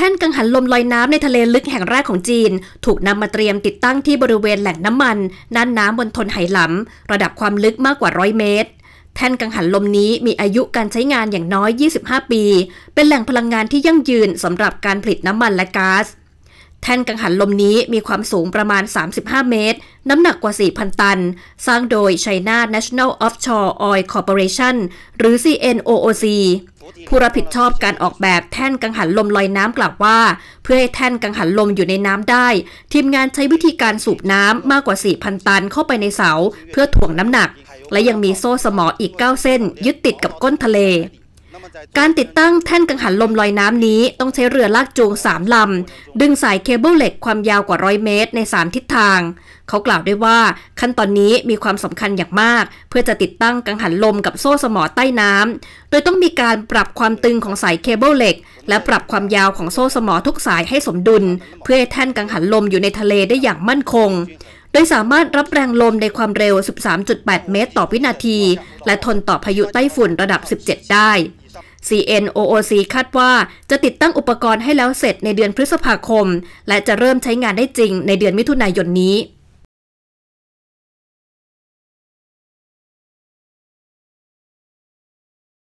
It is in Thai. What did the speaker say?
แท่นกังหันลมลอยน้ำในทะเลลึกแห่งแรกของจีน ถูกนำมาเตรียมติดตั้งที่บริเวณแหล่งน้ำมันน่านน้ำบนทนไหหลำระดับความลึกมากกว่าร้อยเมตร แท่นกังหันลมนี้มีอายุการใช้งานอย่างน้อย 25 ปี เป็นแหล่งพลังงานที่ยั่งยืนสำหรับการผลิตน้ำมันและก๊าซแท่นกังหันลมนี้มีความสูงประมาณ 35 เมตร น้ำหนักกว่า4,000ตัน สร้างโดย China National Offshore Oil Corporation หรือ CNOOC ผู้รับผิดชอบการออกแบบแท่นกังหันลมลอยน้ำกล่าวว่า เพื่อให้แท่นกังหันลมอยู่ในน้ำได้ ทีมงานใช้วิธีการสูบน้ำมากกว่า 4,000 ตันเข้าไปในเสา เพื่อถ่วงน้ำหนัก และยังมีโซ่สมออีก 9 เส้น ยึดติดกับก้นทะเลการติดตั้งแท่นกังหันลมลอยน้ำนี้ต้องใช้เรือลากจูงสามลำ ดึงสายเคเบิลเหล็กความยาวกว่าร้อยเมตรในสามทิศทาง เขากล่าวได้วว่าขั้นตอนนี้มีความสำคัญอย่างมาก เพื่อจะติดตั้งกังหันลมกับโซ่สมอใต้น้ำ โดยต้องมีการปรับความตึงของสายเคเบิลเหล็ก และปรับความยาวของโซ่สมอทุกสายให้สมดุล เพื่อให้แท่นกังหันลมอยู่ในทะเลได้อย่างมั่นคง โดยสามารถรับแรงลมในความเร็ว 13.8 เมตรต่อวินาทีและทนต่อพายุไต้ฝุ่นระดับ 17 ได้ CNOOC คาดว่าจะติดตั้งอุปกรณ์ให้แล้วเสร็จในเดือนพฤษภาคม และจะเริ่มใช้งานได้จริงในเดือนมิถุนายนนี้